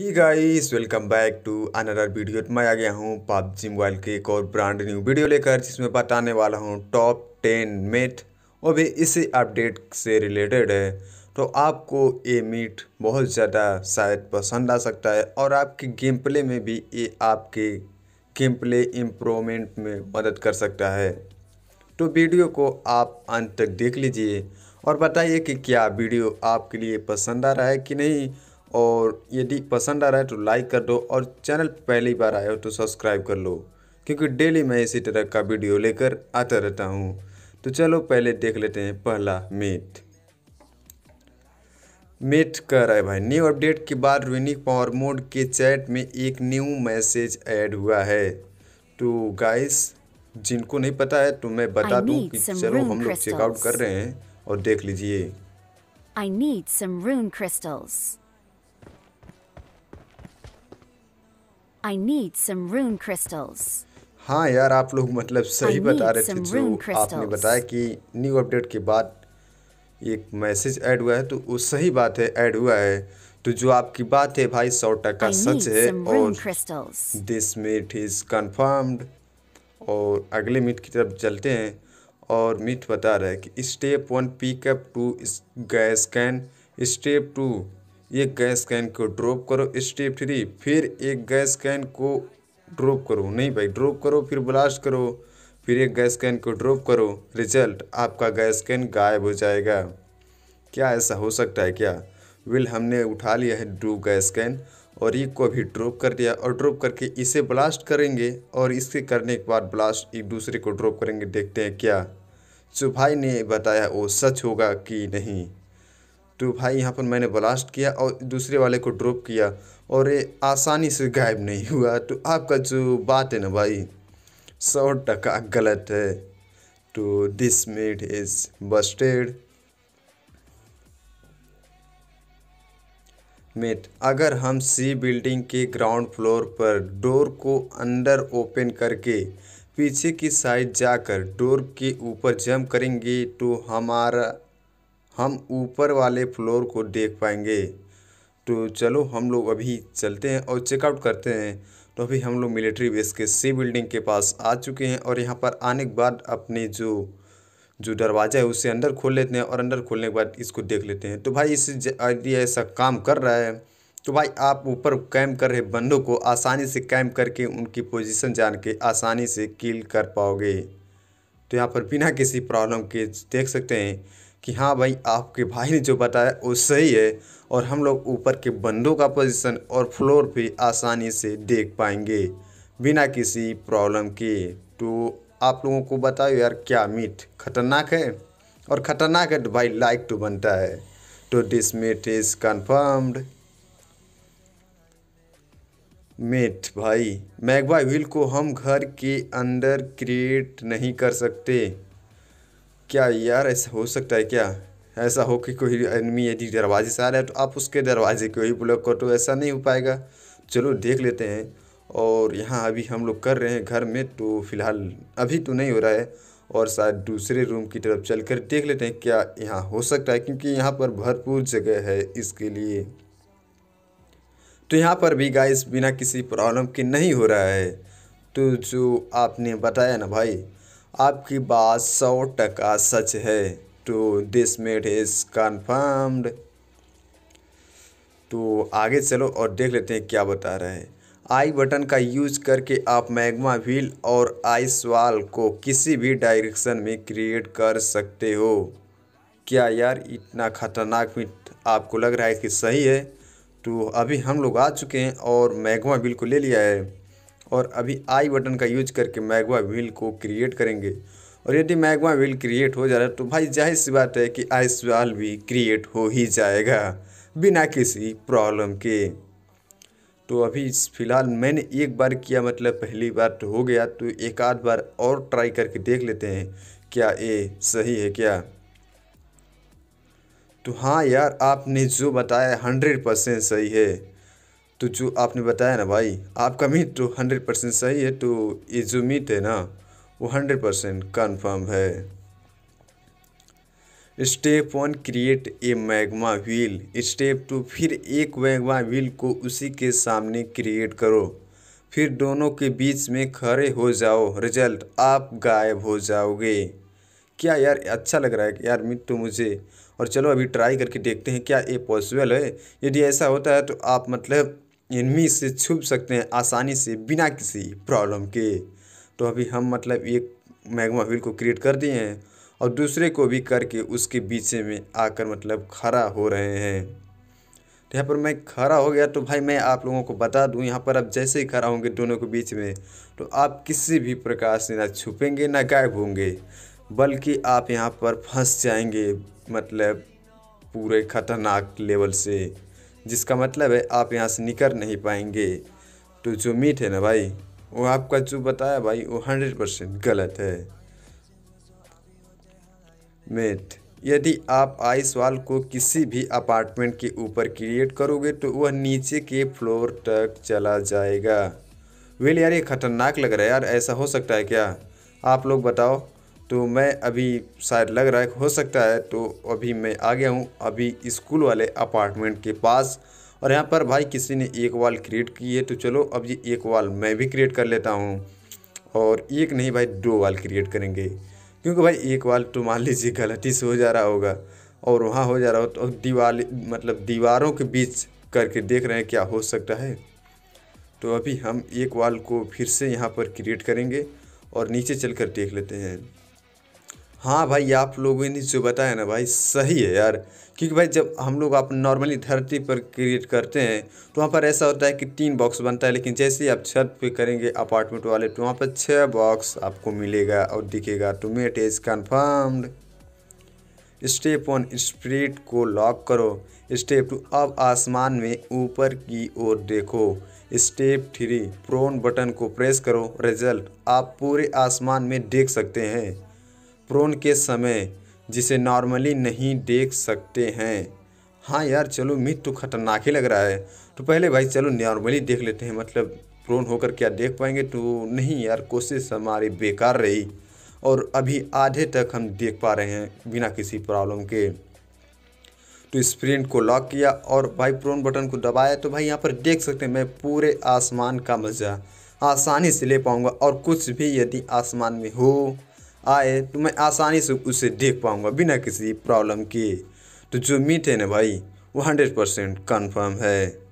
E guys welcome back to another video मैं आ गया हूँ पबजी मोबाइल के एक और ब्रांड न्यू वीडियो लेकर जिसमें बताने वाला हूँ टॉप टेन मेट वो भी इसी अपडेट से रिलेटेड है तो आपको ये मीट बहुत ज़्यादा शायद पसंद आ सकता है और आपके गेम प्ले में भी ये आपके गेम प्ले इम्प्रूवमेंट में मदद कर सकता है तो वीडियो को आप अंत तक देख लीजिए और बताइए कि क्या वीडियो आपके लिए पसंद आ रहा है कि नहीं और यदि पसंद आ रहा है तो लाइक कर दो और चैनल पहली बार आए हो तो सब्सक्राइब कर लो क्योंकि डेली मैं इसी तरह का वीडियो लेकर आता रहता हूँ तो चलो पहले देख लेते हैं पहला मेट मेट कर रहा है भाई न्यू अपडेट के बाद रूनिक पावर मोड के चैट में एक न्यू मैसेज ऐड हुआ है तो गाइस जिनको नहीं पता है तो मैं बता दूं कि चलो हम लोग चेकआउट कर रहे हैं और देख लीजिए I need some rune crystals I need some rune crystals. हाँ यार आप लोग मतलब सही बता रहे थे जो आपने बताया कि न्यू अपडेट के बाद एक मैसेज ऐड हुआ है तो वो सही बात है ऐड हुआ है तो जो आपकी बात है भाई सौ टका सच है और दिस मीट इज कंफर्म्ड और अगले मीट की तरफ चलते हैं और मीट बता रहा है कि step one pick up two gas can step two एक गैस कैन को ड्रॉप करो स्टेप थ्री फिर एक गैस कैन को ड्रॉप करो नहीं भाई ड्रॉप करो फिर ब्लास्ट करो फिर एक गैस कैन को ड्रॉप करो रिजल्ट आपका गैस कैन गायब हो जाएगा क्या ऐसा हो सकता है क्या विल हमने उठा लिया है डू गैस कैन और एक को भी ड्रॉप कर दिया और ड्रॉप करके इसे ब्लास्ट करेंगे और इसके करने के बाद ब्लास्ट एक दूसरे को ड्रॉप करेंगे देखते हैं क्या जो भाई ने बताया वो सच होगा कि नहीं तो भाई यहाँ पर मैंने ब्लास्ट किया और दूसरे वाले को ड्रॉप किया और ये आसानी से गायब नहीं हुआ तो आपका जो बात है ना भाई सौ टका गलत है तो this myth is busted mate अगर हम सी बिल्डिंग के ग्राउंड फ्लोर पर डोर को अंदर ओपन करके पीछे की साइड जाकर डोर के ऊपर जंप करेंगे तो हमारा हम ऊपर वाले फ्लोर को देख पाएंगे तो चलो हम लोग अभी चलते हैं और चेकआउट करते हैं तो अभी हम लोग मिलिट्री बेस के सी बिल्डिंग के पास आ चुके हैं और यहाँ पर आने के बाद अपने जो जो दरवाज़ा है उसे अंदर खोल लेते हैं और अंदर खोलने के बाद इसको देख लेते हैं तो भाई इस आइडिया ऐसा काम कर रहा है तो भाई आप ऊपर कैम कर रहे बंदों को आसानी से कैम करके उनकी पोजीशन जान के आसानी से किल कर पाओगे तो यहाँ पर बिना किसी प्रॉब्लम के देख सकते हैं कि हाँ भाई आपके भाई ने जो बताया वो सही है और हम लोग ऊपर के बंदों का पोजीशन और फ्लोर भी आसानी से देख पाएंगे बिना किसी प्रॉब्लम के तो आप लोगों को बताओ यार क्या मीट खतरनाक है और ख़तरनाक है तो भाई लाइक टू तो बनता है तो this myth is confirmed mate भाई मैग भाई व्हील को हम घर के अंदर क्रिएट नहीं कर सकते क्या यार ऐसा हो सकता है क्या ऐसा हो कि कोई एनमी यदि दरवाजे से आ रहा है तो आप उसके दरवाजे को ही ब्लॉक करो तो ऐसा नहीं हो पाएगा चलो देख लेते हैं और यहाँ अभी हम लोग कर रहे हैं घर में तो फिलहाल अभी तो नहीं हो रहा है और शायद दूसरे रूम की तरफ चल कर देख लेते हैं क्या यहाँ हो सकता है क्योंकि यहाँ पर भरपूर जगह है इसके लिए तो यहाँ पर भी गाइस बिना किसी प्रॉब्लम के नहीं हो रहा है तो जो आपने बताया ना भाई आपकी बात सौ टका सच है तो दिस मेट इज़ कन्फर्म्ड तो आगे चलो और देख लेते हैं क्या बता रहे हैं आई बटन का यूज करके आप मैग्मा व्हील और आइस वाल को किसी भी डायरेक्शन में क्रिएट कर सकते हो क्या यार इतना ख़तरनाक मिट आपको लग रहा है कि सही है तो अभी हम लोग आ चुके हैं और मैग्मा बिल को ले लिया है और अभी आई बटन का यूज करके मैगवा व्हील को क्रिएट करेंगे और यदि मैगवा व्हील क्रिएट हो जा रहा है तो भाई जाहिर सी बात है कि आइस वाल भी क्रिएट हो ही जाएगा बिना किसी प्रॉब्लम के तो अभी फ़िलहाल मैंने एक बार किया मतलब पहली बार तो हो गया तो एक आध बार और ट्राई करके देख लेते हैं क्या ये सही है क्या तो हाँ यार आपने जो बताया हंड्रेड परसेंट सही है तो जो आपने बताया ना भाई आपका मीट तो हंड्रेड परसेंट सही है तो ये जो मीट है ना वो हंड्रेड परसेंट कन्फर्म है step one create a magma wheel step two फिर एक मैग्मा व्हील को उसी के सामने क्रिएट करो फिर दोनों के बीच में खड़े हो जाओ रिजल्ट आप गायब हो जाओगे क्या यार अच्छा लग रहा है यार मिट तो मुझे और चलो अभी ट्राई करके देखते हैं क्या ये पॉसिबल है यदि ऐसा होता है तो आप मतलब इनमें से छुप सकते हैं आसानी से बिना किसी प्रॉब्लम के तो अभी हम मतलब एक मैग्मा व्हील को क्रिएट कर दिए हैं और दूसरे को भी करके उसके बीच में आकर मतलब खड़ा हो रहे हैं तो यहाँ पर मैं खड़ा हो गया तो भाई मैं आप लोगों को बता दूँ यहाँ पर अब जैसे ही खड़ा होंगे दोनों के बीच में तो आप किसी भी प्रकार से ना छुपेंगे ना गायब होंगे बल्कि आप यहाँ पर फंस जाएंगे मतलब पूरे ख़तरनाक लेवल से जिसका मतलब है आप यहाँ से निकल नहीं पाएंगे तो जो मीट है ना भाई वो आपका जो बताया भाई वो हंड्रेड परसेंट गलत है मेट यदि आप आइस वाल को किसी भी अपार्टमेंट के ऊपर क्रिएट करोगे तो वह नीचे के फ्लोर तक चला जाएगा वेल यार ये खतरनाक लग रहा है यार ऐसा हो सकता है क्या आप लोग बताओ तो मैं अभी शायद लग रहा है हो सकता है तो अभी मैं आ गया हूँ अभी स्कूल वाले अपार्टमेंट के पास और यहाँ पर भाई किसी ने एक वाल क्रिएट की है तो चलो अब ये एक वाल मैं भी क्रिएट कर लेता हूँ और एक नहीं भाई दो वाल क्रिएट करेंगे क्योंकि भाई एक वाल तो मान लीजिए गलती से हो जा रहा होगा और वहाँ हो जा रहा हो तो दीवार मतलब दीवारों के बीच करके देख रहे हैं क्या हो सकता है तो अभी हम एक वाल को फिर से यहाँ पर क्रिएट करेंगे और नीचे चलकर देख लेते हैं हाँ भाई आप लोगों ने जो बताया ना भाई सही है यार क्योंकि भाई जब हम लोग आप नॉर्मली धरती पर क्रिएट करते हैं तो वहाँ पर ऐसा होता है कि तीन बॉक्स बनता है लेकिन जैसे ही आप छत पे करेंगे अपार्टमेंट वाले तो वहाँ पर छः बॉक्स आपको मिलेगा और दिखेगा टू तो myth is confirmed step one spirit को लॉक करो स्टेप टू अब आसमान में ऊपर की ओर देखो स्टेप थ्री प्रोन बटन को प्रेस करो रिजल्ट आप पूरे आसमान में देख सकते हैं प्रोन के समय जिसे नॉर्मली नहीं देख सकते हैं हाँ यार चलो मिथ तो खतरनाक ही लग रहा है तो पहले भाई चलो नॉर्मली देख लेते हैं मतलब प्रोन होकर क्या देख पाएंगे तो नहीं यार कोशिश हमारी बेकार रही और अभी आधे तक हम देख पा रहे हैं बिना किसी प्रॉब्लम के तो स्प्रिंट को लॉक किया और भाई प्रोन बटन को दबाया तो भाई यहाँ पर देख सकते हैं मैं पूरे आसमान का मज़ा आसानी से ले पाऊँगा और कुछ भी यदि आसमान में हो आए तो मैं आसानी से उसे देख पाऊँगा बिना किसी प्रॉब्लम के तो जो मीट है ना भाई वो हंड्रेड परसेंट कन्फर्म है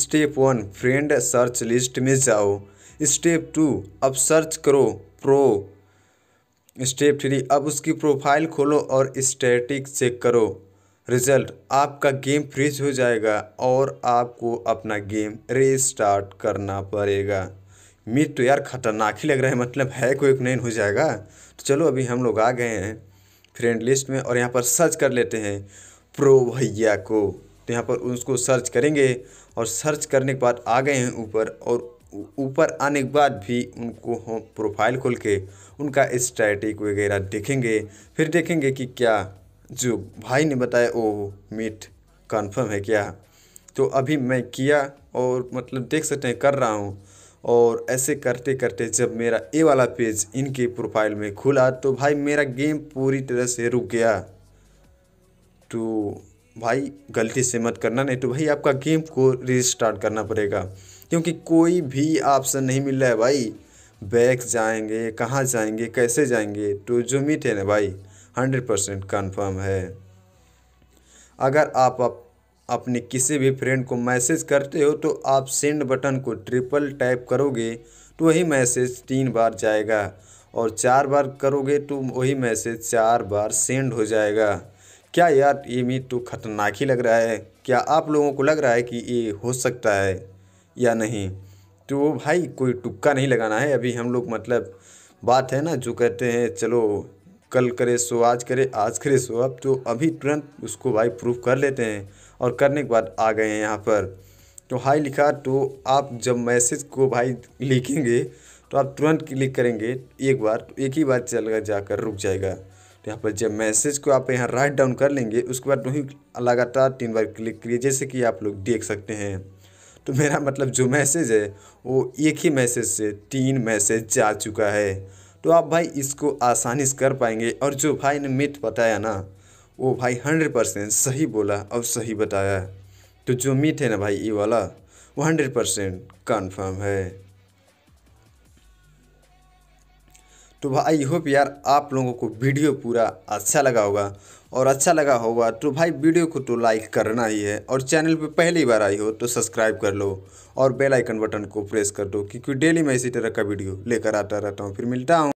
step one friend search list में जाओ स्टेप टू अब सर्च करो प्रो स्टेप थ्री अब उसकी प्रोफाइल खोलो और स्टैटिक चेक करो रिजल्ट आपका गेम फ्रीज हो जाएगा और आपको अपना गेम रीस्टार्ट करना पड़ेगा मीट तो यार खतरनाक ही लग रहा है मतलब है कोई एक नहीं हो जाएगा तो चलो अभी हम लोग आ गए हैं फ्रेंड लिस्ट में और यहाँ पर सर्च कर लेते हैं प्रो भैया को तो यहाँ पर उसको सर्च करेंगे और सर्च करने के बाद आ गए हैं ऊपर और ऊपर आने के बाद भी उनको हम प्रोफाइल खोल के उनका स्ट्रैटिक वगैरह देखेंगे फिर देखेंगे कि क्या जो भाई ने बताया वो मीट कन्फर्म है क्या तो अभी मैं किया और मतलब देख सकते हैं कर रहा हूँ और ऐसे करते करते जब मेरा ए वाला पेज इनके प्रोफाइल में खुला तो भाई मेरा गेम पूरी तरह से रुक गया तो भाई गलती से मत करना नहीं तो भाई आपका गेम को रिस्टार्ट करना पड़ेगा क्योंकि कोई भी ऑप्शन नहीं मिल रहा है भाई बैक जाएंगे कहाँ जाएंगे कैसे जाएंगे तो जो मीट है ना भाई हंड्रेड परसेंट कन्फर्म है अगर आप, आप अपने किसी भी फ्रेंड को मैसेज करते हो तो आप सेंड बटन को ट्रिपल टाइप करोगे तो वही मैसेज तीन बार जाएगा और चार बार करोगे तो वही मैसेज चार बार सेंड हो जाएगा क्या यार ये मी तो खतरनाक ही लग रहा है क्या आप लोगों को लग रहा है कि ये हो सकता है या नहीं तो भाई कोई टुक्का नहीं लगाना है अभी हम लोग मतलब बात है ना जो कहते हैं चलो कल करे सो आज करे आज करे सो अब तो अभी तुरंत उसको भाई प्रूफ कर लेते हैं और करने के बाद आ गए हैं यहाँ पर तो हाई लिखा तो आप जब मैसेज को भाई लिखेंगे तो आप तुरंत क्लिक करेंगे एक बार तो एक ही बार चलेगा जाकर रुक जाएगा तो यहाँ पर जब मैसेज को आप यहाँ राइट डाउन कर लेंगे उसके बाद वहीं लगातार तीन बार क्लिक करिए जैसे कि आप लोग देख सकते हैं तो मेरा मतलब जो मैसेज है वो एक ही मैसेज से तीन मैसेज जा चुका है तो आप भाई इसको आसानी से कर पाएंगे और जो भाई ने मिथ बताया ना वो भाई हंड्रेड परसेंट सही बोला और सही बताया तो जो मीट है ना भाई ये वाला वो हंड्रेड परसेंट कन्फर्म है तो भाई होप यार आप लोगों को वीडियो पूरा अच्छा लगा होगा और अच्छा लगा होगा तो भाई वीडियो को तो लाइक करना ही है और चैनल पे पहली बार आई हो तो सब्सक्राइब कर लो और बेल आइकन बटन को प्रेस कर दो क्योंकि डेली मैं इसी तरह का वीडियो लेकर आता रहता हूँ फिर मिलता हूँ